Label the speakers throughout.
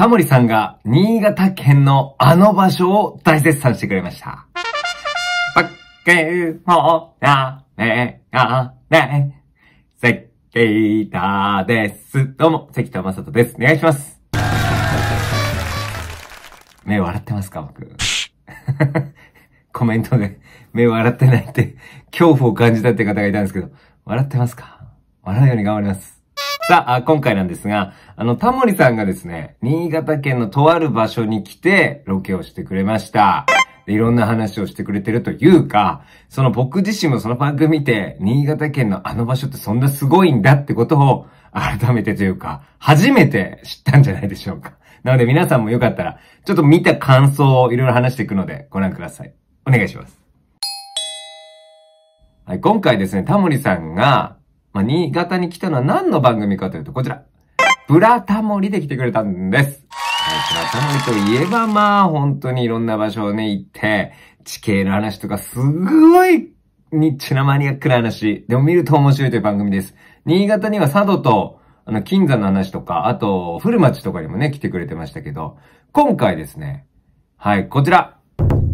Speaker 1: タモリさんが新潟県のあの場所を大絶賛してくれました。バッケホーラーメっネ、いたです。どうも、関田正人です。お願いします。目笑ってますか僕。コメントで目笑ってないって恐怖を感じたって方がいたんですけど、笑ってますか笑うように頑張ります。さあ、今回なんですが、あの、タモリさんがですね、新潟県のとある場所に来て、ロケをしてくれました。いろんな話をしてくれてるというか、その僕自身もその番組見て、新潟県のあの場所ってそんなすごいんだってことを、改めてというか、初めて知ったんじゃないでしょうか。なので皆さんもよかったら、ちょっと見た感想をいろいろ話していくので、ご覧ください。お願いします。はい、今回ですね、タモリさんが、まあ、新潟に来たのは何の番組かというと、こちら。ブラタモリで来てくれたんです。はい、ブラタモリといえば、まあ、本当にいろんな場所をね、行って、地形の話とか、すごい、ニッチなマニアックな話。でも見ると面白いという番組です。新潟には佐渡と、あの、金山の話とか、あと、古町とかにもね、来てくれてましたけど、今回ですね、はい、こちら、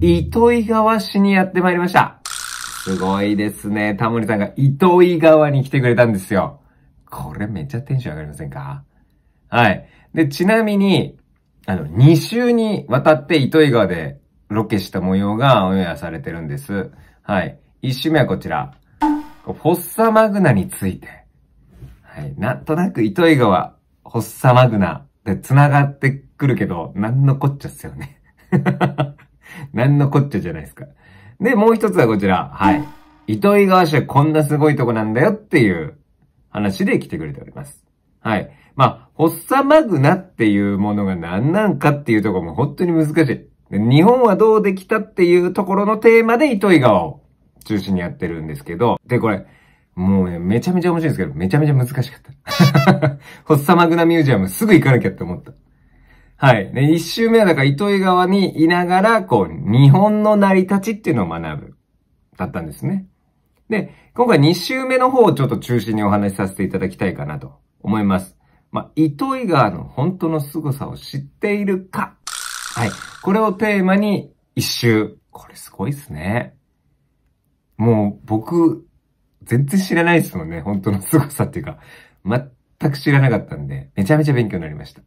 Speaker 1: 糸魚川市にやってまいりました。すごいですね。タモリさんが糸井川に来てくれたんですよ。これめっちゃテンション上がりませんかはい。で、ちなみに、あの、2週にわたって糸井川でロケした模様がオンエアされてるんです。はい。1週目はこちら。フォッサマグナについて。はい。なんとなく糸井川、フォッサマグナで繋がってくるけど、なんのこっちゃっすよね。なんのこっちゃじゃないですか。で、もう一つはこちら。はい。糸魚川市はこんなすごいとこなんだよっていう話で来てくれております。はい。まあ、ホッサマグナっていうものが何なんかっていうところも本当に難しい。日本はどうできたっていうところのテーマで糸魚川を中心にやってるんですけど、で、これ、もうね、めちゃめちゃ面白いんですけど、めちゃめちゃ難しかった。ホッサマグナミュージアムすぐ行かなきゃって思った。はい。で、一周目はだから糸魚川にいながら、こう、日本の成り立ちっていうのを学ぶ。だったんですね。で、今回2週目の方をちょっと中心にお話しさせていただきたいかなと思います。まあ、糸井川の本当の凄さを知っているか。はい。これをテーマに一周。これすごいっすね。もう僕、全然知らないですもんね。本当の凄さっていうか。全く知らなかったんで、めちゃめちゃ勉強になりました。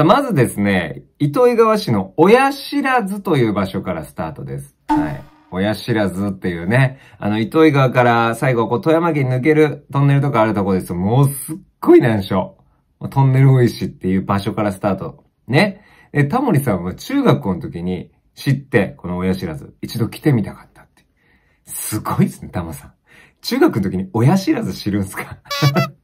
Speaker 1: さあ、まずですね、糸魚川市の親知らずという場所からスタートです。はい。親知らずっていうね、あの、糸魚川から最後、こう、富山県抜けるトンネルとかあるとこですもうすっごい難所。トンネル美味しっていう場所からスタート。ね。で、タモリさんは中学校の時に知って、この親知らず、一度来てみたかったって。すごいですね、タモさん。中学の時に親知らず知るんすか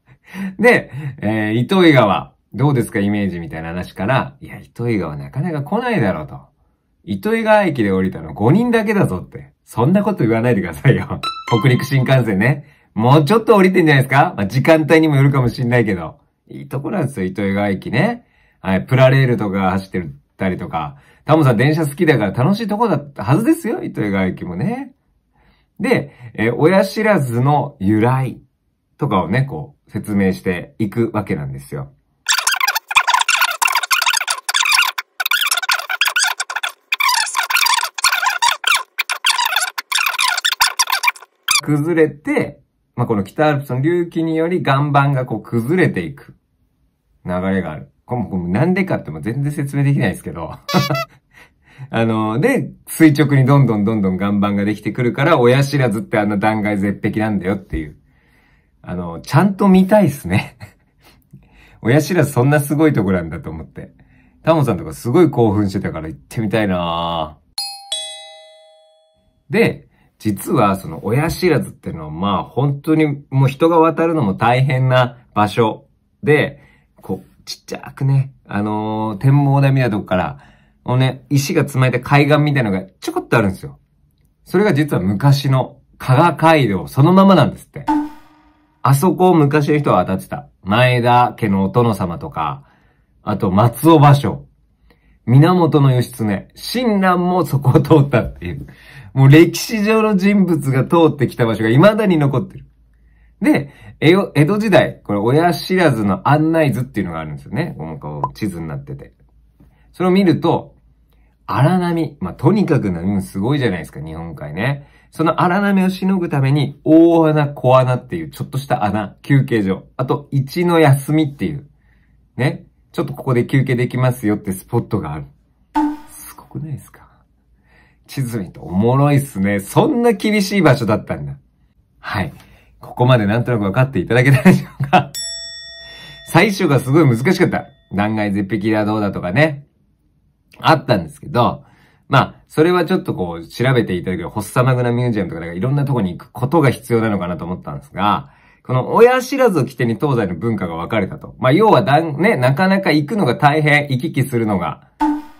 Speaker 1: で、えー、糸魚川、どうですかイメージみたいな話から、いや、糸魚川なかなか来ないだろうと。糸魚川駅で降りたの5人だけだぞって。そんなこと言わないでくださいよ。北陸新幹線ね。もうちょっと降りてんじゃないですか、まあ、時間帯にもよるかもしんないけど。いいとこなんですよ、糸魚川駅ね。はい、プラレールとか走ってるたりとか。タモさん電車好きだから楽しいとこだったはずですよ、糸魚川駅もね。で、え親知らずの由来とかをね、こう、説明していくわけなんですよ。崩れて、まあ、この北アルプスの隆起により岩盤がこう崩れていく流れがある。これなんでかっても全然説明できないですけど。あの、で、垂直にどんどんどんどん岩盤ができてくるから、親知らずってあんな断崖絶壁なんだよっていう。あの、ちゃんと見たいっすね。親知らずそんなすごいとこなんだと思って。タモさんとかすごい興奮してたから行ってみたいなで、実はその親知らずっていうのはまあ本当にもう人が渡るのも大変な場所で、こう、ちっちゃくね、あのー、天網台みたいなとこから、のね、石が積まれた海岸みたいなのがちょこっとあるんですよ。それが実は昔の加賀街道そのままなんですって。あそこを昔の人は当たってた。前田家のお殿様とか、あと松尾芭蕉。源義経、親鸞もそこを通ったっていう。もう歴史上の人物が通ってきた場所が未だに残ってる。で、江戸時代、これ親知らずの案内図っていうのがあるんですよね。こう地図になってて。それを見ると、荒波。まあ、とにかく波もすごいじゃないですか、日本海ね。その荒波をしのぐために、大穴、小穴っていう、ちょっとした穴、休憩所。あと、一の休みっていう。ね。ちょっとここで休憩できますよってスポットがある。すごくないですか地図見ておもろいっすね。そんな厳しい場所だったんだ。はい。ここまでなんとなく分かっていただけたでしょうか最初がすごい難しかった。断崖絶壁だどうだとかね。あったんですけど、まあ、それはちょっとこう、調べていただける、ホッサマグナミュージアムとか、なんかいろんなとこに行くことが必要なのかなと思ったんですが、この親知らずを起点に東西の文化が分かれたと。まあ、要はだん、ね、なかなか行くのが大変、行き来するのが。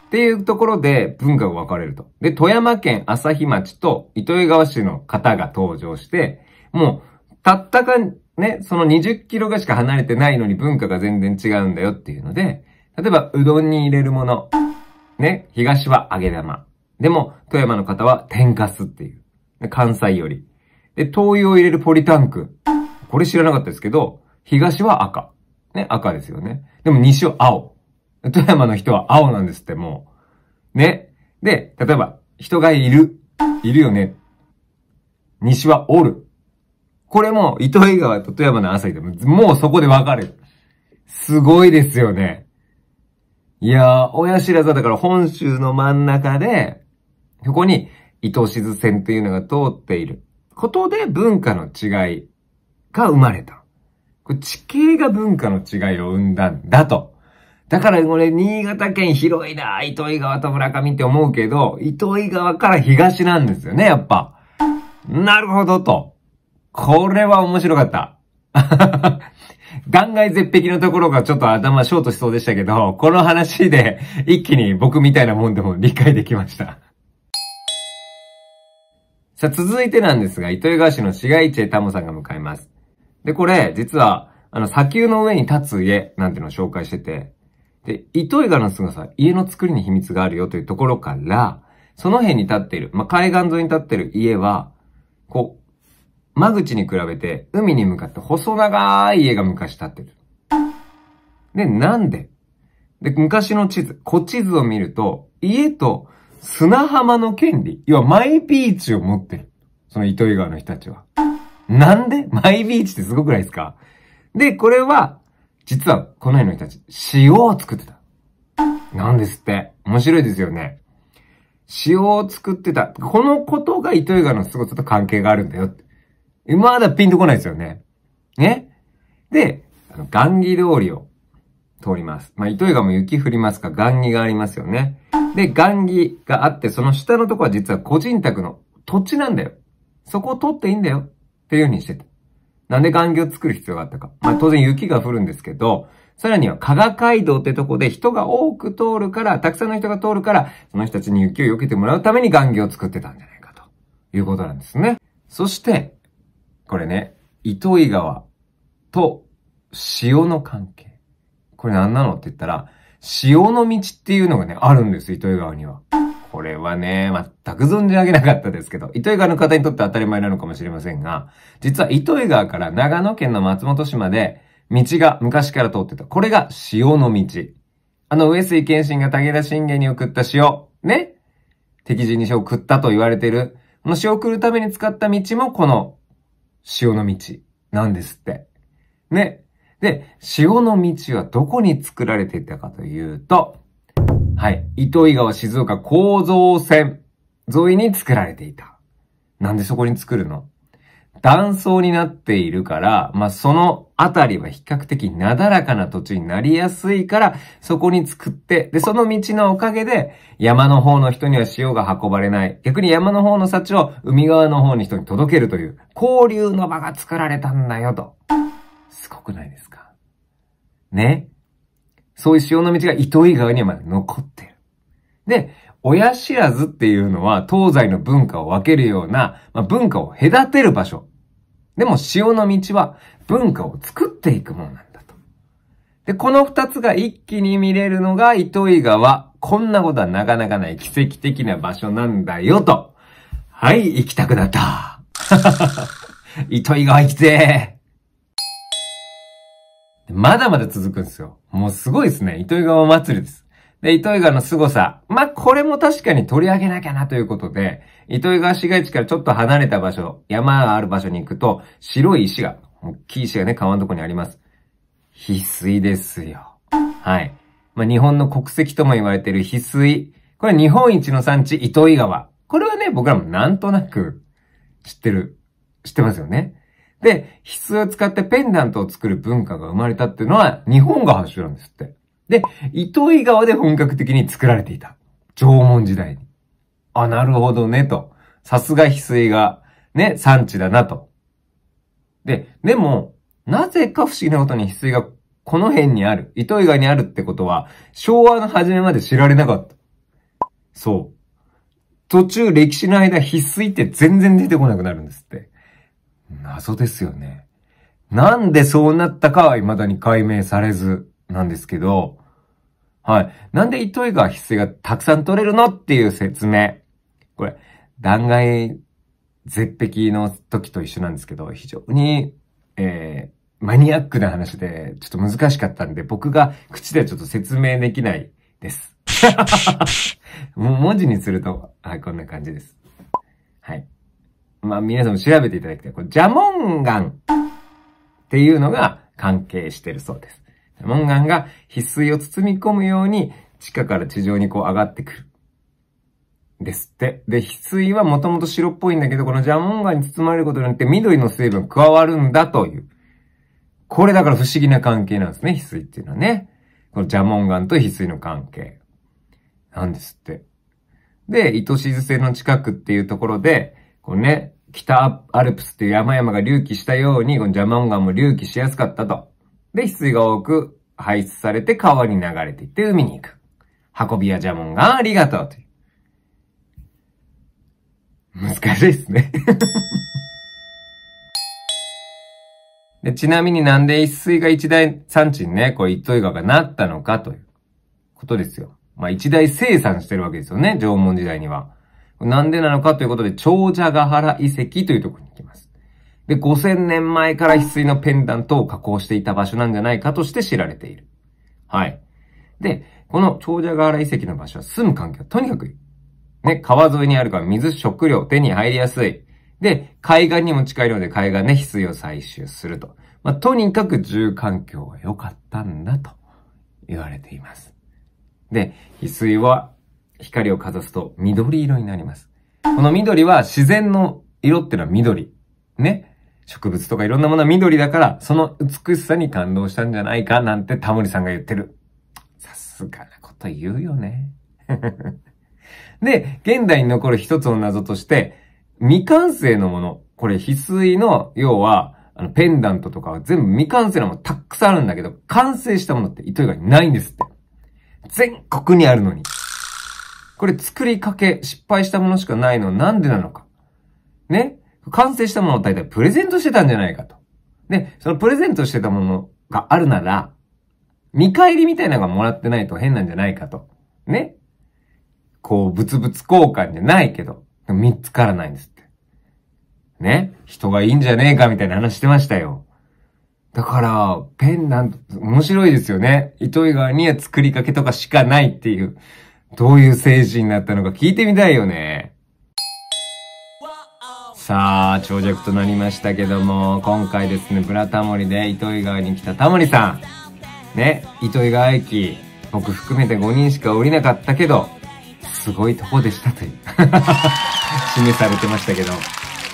Speaker 1: っていうところで文化が分かれると。で、富山県朝日町と糸魚川市の方が登場して、もう、たったか、ね、その20キロがしか離れてないのに文化が全然違うんだよっていうので、例えば、うどんに入れるもの。ね、東は揚げ玉。でも、富山の方は天かすっていう。関西より。で、灯油を入れるポリタンク。これ知らなかったですけど、東は赤。ね、赤ですよね。でも西は青。富山の人は青なんですって、もう。ね。で、例えば、人がいる。いるよね。西はおる。これも、糸魚川と富山の朝日でも、もうそこでわかる。すごいですよね。いやー、親知らずだから本州の真ん中で、ここに糸静線っていうのが通っている。ことで文化の違いが生まれた。地形が文化の違いを生んだんだと。だからこれ、新潟県広いな、糸魚川と村上って思うけど、糸魚川から東なんですよね、やっぱ。なるほどと。これは面白かった。断崖絶壁のところがちょっと頭ショートしそうでしたけど、この話で一気に僕みたいなもんでも理解できました。さあ続いてなんですが、糸魚川市の市街地へタモさんが向かいます。で、これ、実は、あの、砂丘の上に立つ家なんていうのを紹介してて、で、糸魚川のすさ、家の作りに秘密があるよというところから、その辺に立っている、まあ、海岸沿いに立っている家は、こう、間口に比べて海に向かって細長い家が昔立ってる。で、なんでで、昔の地図、古地図を見ると、家と砂浜の権利、要はマイビーチを持ってる。その糸魚川の人たちは。なんでマイビーチってすごくないですかで、これは、実はこの辺の人たち、塩を作ってた。なんですって。面白いですよね。塩を作ってた。このことが糸魚川のごさと関係があるんだよ。まだピンとこないですよね。ねで、あの、雁木通りを通ります。まあ、糸魚川も雪降りますか、雁木がありますよね。で、雁木があって、その下のとこは実は個人宅の土地なんだよ。そこを取っていいんだよ。っていうふうにしてた。なんで岩木を作る必要があったか。まあ、当然雪が降るんですけど、さらには加賀街道ってとこで人が多く通るから、たくさんの人が通るから、その人たちに雪を避けてもらうために岩木を作ってたんじゃないかということなんですね。そして、これね、糸井川と潮の関係。これ何なのって言ったら、潮の道っていうのがね、あるんです、糸魚川には。これはね、全く存じ上げなかったですけど、糸魚川の方にとって当たり前なのかもしれませんが、実は糸魚川から長野県の松本市まで、道が昔から通ってた。これが潮の道。あの上水謙信が武田信玄に送った潮、ね敵陣に塩を送ったと言われている、この塩を送るために使った道もこの潮の道なんですって。ね。で、潮の道はどこに作られていたかというと、はい。糸魚川静岡構造線沿いに作られていた。なんでそこに作るの断層になっているから、まあ、そのあたりは比較的なだらかな土地になりやすいから、そこに作って、で、その道のおかげで、山の方の人には塩が運ばれない。逆に山の方の幸を海側の方に人に届けるという、交流の場が作られたんだよと。すごくないですかねそういう潮の道が糸魚川にはまだ残ってる。で、親知らずっていうのは東西の文化を分けるような、まあ、文化を隔てる場所。でも潮の道は文化を作っていくものなんだと。で、この二つが一気に見れるのが糸魚川。こんなことはなかなかない奇跡的な場所なんだよと。はい、行きたくなった。糸魚川行きてー。まだまだ続くんですよ。もうすごいですね。糸魚川祭りです。で、糸魚川の凄さ。まあ、これも確かに取り上げなきゃなということで、糸魚川市街地からちょっと離れた場所、山がある場所に行くと、白い石が、大きい石がね、川のとこにあります。翡翠ですよ。はい。まあ、日本の国籍とも言われている翡翠。これ日本一の産地、糸魚川。これはね、僕らもなんとなく知ってる。知ってますよね。で、筆を使ってペンダントを作る文化が生まれたっていうのは日本が発祥なんですって。で、糸魚川で本格的に作られていた。縄文時代に。あ、なるほどね、と。さすが翡翠が、ね、産地だな、と。で、でも、なぜか不思議なことに翡翠がこの辺にある、糸魚川にあるってことは、昭和の初めまで知られなかった。そう。途中歴史の間、翡翠って全然出てこなくなるんですって。謎ですよね。なんでそうなったかは未だに解明されずなんですけど、はい。なんで糸魚川筆須がたくさん取れるのっていう説明。これ、断崖絶壁の時と一緒なんですけど、非常に、えー、マニアックな話で、ちょっと難しかったんで、僕が口ではちょっと説明できないです。もう文字にすると、はい、こんな感じです。はい。まあ皆さんも調べていただきたい。これ、ジャモンガンっていうのが関係してるそうです。ジャモンガンが翡翠を包み込むように地下から地上にこう上がってくる。ですって。で、翡翠はもともと白っぽいんだけど、このジャモンガンに包まれることによって緑の成分加わるんだという。これだから不思議な関係なんですね、翡翠っていうのはね。このジャモンガンと翡翠の関係。なんですって。で、糸静線の近くっていうところで、こうね、北アルプスっていう山々が隆起したように、この邪門岩も隆起しやすかったと。で、翡翠が多く排出されて川に流れていって海に行く。運び屋邪門が、ありがとうという。難しいですね で。ちなみになんで一水が一大産地にね、こう一頭川がなったのかということですよ。まあ一大生産してるわけですよね、縄文時代には。なんでなのかということで、長者ヶ原遺跡というところに行きます。で、5000年前から翡翠のペンダントを加工していた場所なんじゃないかとして知られている。はい。で、この長者ヶ原遺跡の場所は住む環境、とにかくいい。ね、川沿いにあるから水、食料、手に入りやすい。で、海岸にも近いので海岸ね、翡翠を採集すると。まあ、とにかく住環境が良かったんだと言われています。で、翡翠は光をかざすと緑色になります。この緑は自然の色ってのは緑。ね。植物とかいろんなものは緑だから、その美しさに感動したんじゃないかなんてタモリさんが言ってる。さすがなこと言うよね。で、現代に残る一つの謎として、未完成のもの。これ、翡翠の、要は、あの、ペンダントとかは全部未完成のものたくさんあるんだけど、完成したものって糸以外にないんですって。全国にあるのに。これ作りかけ、失敗したものしかないのなんでなのか。ね完成したものを大体プレゼントしてたんじゃないかと。で、そのプレゼントしてたものがあるなら、見返りみたいなのがもらってないと変なんじゃないかと。ねこう、物々交換じゃないけど、見つからないんですって。ね人がいいんじゃねえかみたいな話してましたよ。だから、ペンなんて面白いですよね。糸魚川には作りかけとかしかないっていう。どういう政治になったのか聞いてみたいよね。さあ、長尺となりましたけども、今回ですね、ブラタモリで糸魚川に来たタモリさん。ね、糸魚川駅、僕含めて5人しか降りなかったけど、すごいとこでしたという。示されてましたけど。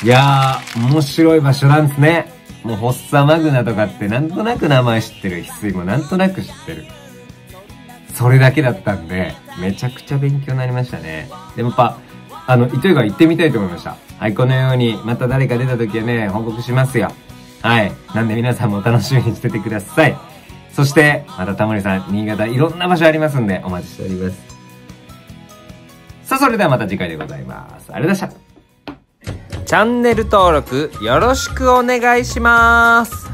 Speaker 1: いやー、面白い場所なんですね。もう、ホッサマグナとかってなんとなく名前知ってる。翡翠もなんとなく知ってる。それだけだったんで、めちゃくちゃ勉強になりましたね。でもやっぱ、あの、糸魚川行ってみたいと思いました。はい、このように、また誰か出た時はね、報告しますよ。はい。なんで皆さんも楽しみにしててください。そして、またタモリさん、新潟いろんな場所ありますんで、お待ちしております。さあ、それではまた次回でございます。ありがとうございました。チャンネル登録よろしくお願いします。